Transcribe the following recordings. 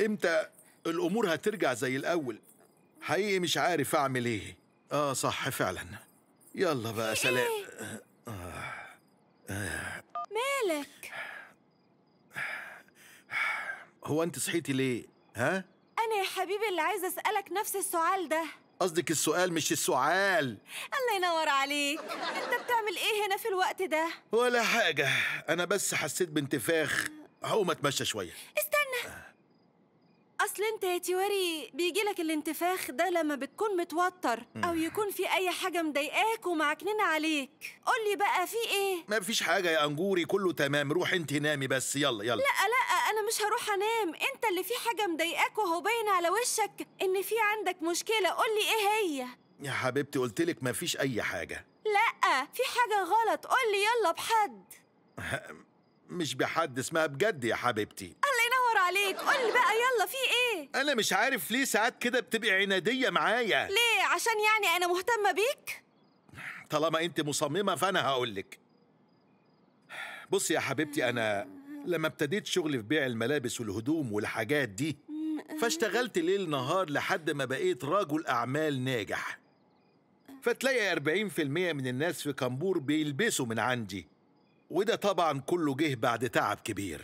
امتى الامور هترجع زي الاول حقيقي مش عارف اعمل ايه اه صح فعلا يلا بقى إيه؟ سلام مالك هو انت صحيتي ليه ها انا يا حبيبي اللي عايز اسالك نفس السؤال ده قصدك السؤال مش السعال الله ينور عليك انت بتعمل ايه هنا في الوقت ده ولا حاجه انا بس حسيت بانتفاخ هقوم اتمشى شويه است... اصل انت يا تيواري بيجيلك الانتفاخ ده لما بتكون متوتر او يكون في اي حاجه مضايقاك ومعكنين عليك قول لي بقى في ايه ما فيش حاجه يا انجوري كله تمام روحي انت نامي بس يلا يلا لا لا انا مش هروح انام انت اللي في حاجه مضايقاك وهو باين على وشك ان في عندك مشكله قول لي ايه هي يا حبيبتي قلت لك ما فيش اي حاجه لا في حاجه غلط قول لي يلا بحد مش بحد اسمها بجد يا حبيبتي النور عليك قول بقى يلا في ايه انا مش عارف ليه ساعات كده بتبقي عناديه معايا ليه عشان يعني انا مهتمه بيك طالما انت مصممه فانا هقولك بصي يا حبيبتي انا لما ابتديت شغلي في بيع الملابس والهدوم والحاجات دي فاشتغلت ليل نهار لحد ما بقيت رجل اعمال ناجح فتلاقي 40% من الناس في كامبور بيلبسوا من عندي وده طبعا كله جه بعد تعب كبير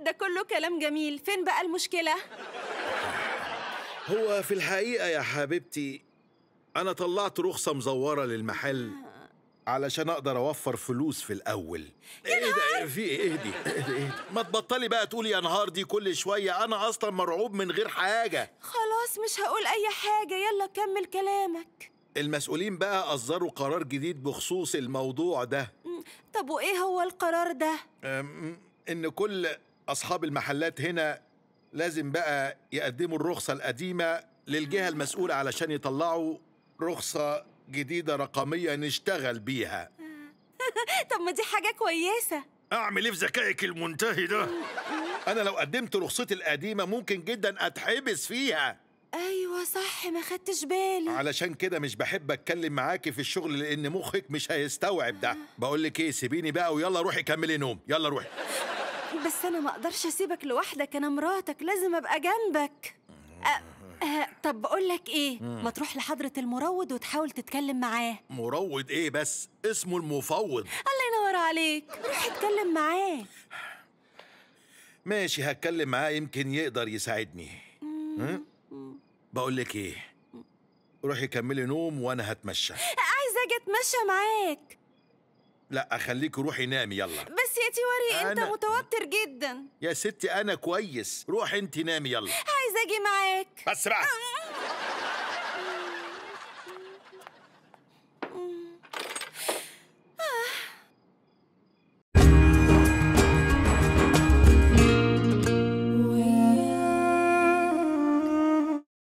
ده كله كلام جميل فين بقى المشكلة؟ هو في الحقيقة يا حبيبتي أنا طلعت رخصة مزورة للمحل علشان أقدر أوفر فلوس في الأول إيه ده في إيه إيه اهدي ما تبطلي بقى تقولي يا نهار دي كل شوية أنا أصلا مرعوب من غير حاجة خلاص مش هقول أي حاجة يلا كمل كلامك المسؤولين بقى أصدروا قرار جديد بخصوص الموضوع ده طب وإيه هو القرار ده؟ إن كل أصحاب المحلات هنا لازم بقى يقدموا الرخصة القديمة للجهة المسؤولة علشان يطلعوا رخصة جديدة رقمية نشتغل بيها طب ما دي حاجة كويسة أعمل إيه في ذكائك المنتهي ده؟ أنا لو قدمت رخصتي القديمة ممكن جدا أتحبس فيها أيوة صح ما خدتش بالي علشان كده مش بحب أتكلم معاكي في الشغل لأن مخك مش هيستوعب ده بقول لك إيه سيبيني بقى ويلا روحي كملي نوم يلا روحي بس أنا ما أقدرش أسيبك لوحدك أنا مراتك لازم أبقى جنبك أه طب بقول لك إيه ما تروح لحضرة المروض وتحاول تتكلم معاه مروض إيه بس اسمه المفوض الله ينور عليك روح اتكلم معاه ماشي هتكلم معاه يمكن يقدر يساعدني بقول لك ايه روحي كملي نوم وانا هتمشى عايزه اجي اتمشى معاك لا اخليك روحي نامي يلا بس يا تيوري أنا... انت متوتر جدا يا ستي انا كويس روحي انت نامي يلا عايزه اجي معاك بس بقى